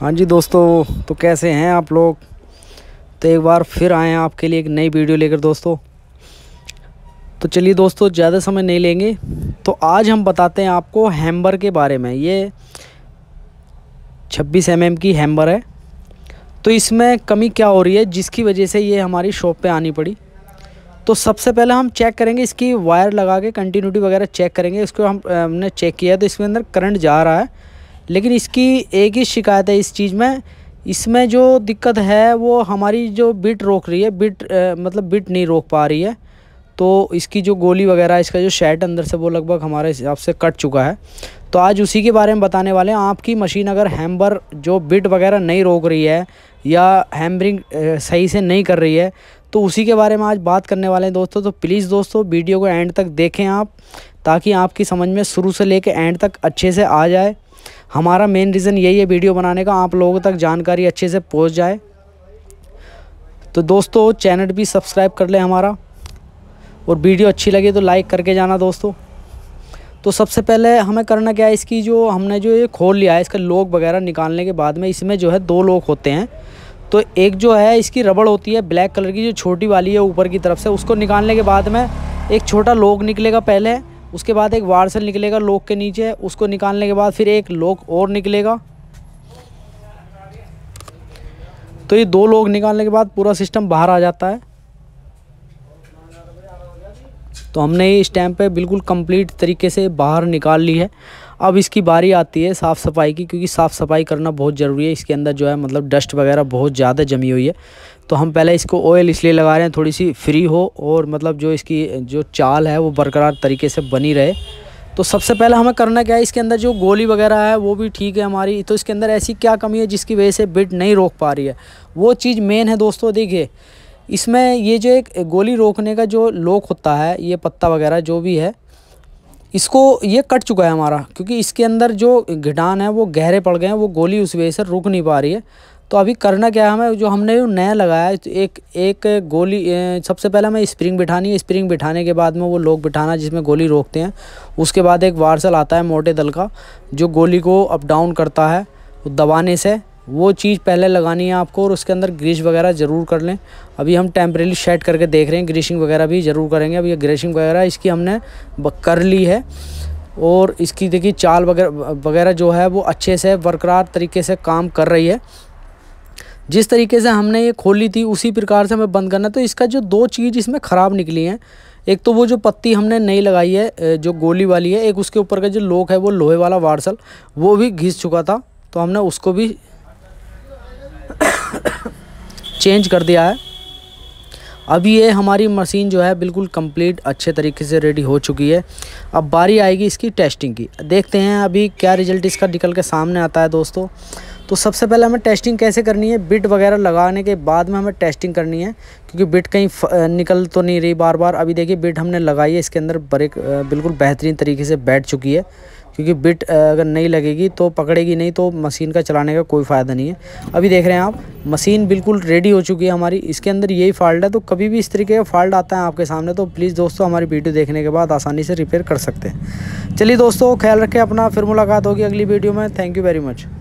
हाँ जी दोस्तों तो कैसे हैं आप लोग तो एक बार फिर आए हैं आपके लिए एक नई वीडियो लेकर दोस्तों तो चलिए दोस्तों ज़्यादा समय नहीं लेंगे तो आज हम बताते हैं आपको हैम्बर के बारे में ये 26 एम mm की हैम्बर है तो इसमें कमी क्या हो रही है जिसकी वजह से ये हमारी शॉप पे आनी पड़ी तो सबसे पहले हम चेक करेंगे इसकी वायर लगा के कंटिन्यूटी वगैरह चेक करेंगे इसको हम हमने चेक किया तो इसके अंदर करंट जा रहा है लेकिन इसकी एक ही शिकायत है इस चीज़ में इसमें जो दिक्कत है वो हमारी जो बिट रोक रही है बिट आ, मतलब बिट नहीं रोक पा रही है तो इसकी जो गोली वगैरह इसका जो शेट अंदर से वो लगभग हमारे हिसाब से कट चुका है तो आज उसी के बारे में बताने वाले हैं आपकी मशीन अगर हैम्बर जो बिट वगैरह नहीं रोक रही है या हैम्बरिंग सही से नहीं कर रही है तो उसी के बारे में आज बात करने वाले हैं दोस्तों तो प्लीज़ दोस्तों वीडियो को एंड तक देखें आप ताकि आपकी समझ में शुरू से ले एंड तक अच्छे से आ जाए हमारा मेन रीज़न यही है वीडियो बनाने का आप लोगों तक जानकारी अच्छे से पहुँच जाए तो दोस्तों चैनल भी सब्सक्राइब कर लें हमारा और वीडियो अच्छी लगे तो लाइक करके जाना दोस्तों तो सबसे पहले हमें करना क्या है इसकी जो हमने जो ये खोल लिया है इसका लोक वगैरह निकालने के बाद में इसमें जो है दो लोग होते हैं तो एक जो है इसकी रबड़ होती है ब्लैक कलर की जो छोटी वाली है ऊपर की तरफ से उसको निकालने के बाद में एक छोटा लोक निकलेगा पहले उसके बाद एक वार्सल निकलेगा लोक के नीचे उसको निकालने के बाद फिर एक लोक और निकलेगा तो ये दो लोग निकालने के बाद पूरा सिस्टम बाहर आ जाता है तो हमने ये स्टैम्प पे बिल्कुल कंप्लीट तरीके से बाहर निकाल ली है अब इसकी बारी आती है साफ़ सफाई की क्योंकि साफ़ सफाई करना बहुत ज़रूरी है इसके अंदर जो है मतलब डस्ट वगैरह बहुत ज़्यादा जमी हुई है तो हम पहले इसको ऑयल इसलिए लगा रहे हैं थोड़ी सी फ्री हो और मतलब जो इसकी जो चाल है वो बरकरार तरीके से बनी रहे तो सबसे पहले हमें करना क्या है इसके अंदर जो गोली वगैरह है वो भी ठीक है हमारी तो इसके अंदर ऐसी क्या कमी है जिसकी वजह से बिट नहीं रोक पा रही है वो चीज़ मेन है दोस्तों देखिए इसमें ये जो एक गोली रोकने का जो लोक होता है ये पत्ता वगैरह जो भी है इसको ये कट चुका है हमारा क्योंकि इसके अंदर जो घिटान है वो गहरे पड़ गए हैं वो गोली उस वजह से रुक नहीं पा रही है तो अभी करना क्या है हमें जो हमने जो नया लगाया एक एक गोली सबसे पहले हमें स्प्रिंग बिठानी है स्प्रिंग बिठाने के बाद में वो लोग बिठाना जिसमें गोली रोकते हैं उसके बाद एक वार्सल आता है मोटे दल का जो गोली को अप डाउन करता है दबाने से वो चीज़ पहले लगानी है आपको और उसके अंदर ग्रीस वगैरह ज़रूर कर लें अभी हम टेम्परेली शेड करके देख रहे हैं ग्रीसिंग वगैरह भी ज़रूर करेंगे अभी ग्रीसिंग वगैरह इसकी हमने कर ली है और इसकी देखिए चाल वगैरह वगैरह जो है वो अच्छे से बरकरार तरीके से काम कर रही है जिस तरीके से हमने ये खोली थी उसी प्रकार से हमें बंद करना तो इसका जो दो चीज़ इसमें ख़राब निकली हैं एक तो वो जो पत्ती हमने नहीं लगाई है जो गोली वाली है एक उसके ऊपर का जो लोक है वो लोहे वाला वार्सल वो भी घिस चुका था तो हमने उसको भी चेंज कर दिया है अब ये हमारी मशीन जो है बिल्कुल कंप्लीट अच्छे तरीके से रेडी हो चुकी है अब बारी आएगी इसकी टेस्टिंग की देखते हैं अभी क्या रिजल्ट इसका निकल के सामने आता है दोस्तों तो सबसे पहले हमें टेस्टिंग कैसे करनी है बिट वगैरह लगाने के बाद में हमें टेस्टिंग करनी है क्योंकि बिट कहीं निकल तो नहीं रही बार बार अभी देखिए बिट हमने लगाई है इसके अंदर ब्रेक बिल्कुल बेहतरीन तरीके से बैठ चुकी है क्योंकि बिट अगर नहीं लगेगी तो पकड़ेगी नहीं तो मशीन का चलाने का कोई फ़ायदा नहीं है अभी देख रहे हैं आप मशीन बिल्कुल रेडी हो चुकी है हमारी इसके अंदर यही फॉल्ट है तो कभी भी इस तरीके का फॉल्ट आता है आपके सामने तो प्लीज़ दोस्तों हमारी वीडियो देखने के बाद आसानी से रिपेयर कर सकते हैं चलिए दोस्तों ख्याल रखें अपना फिर मुलाकात होगी अगली वीडियो में थैंक यू वेरी मच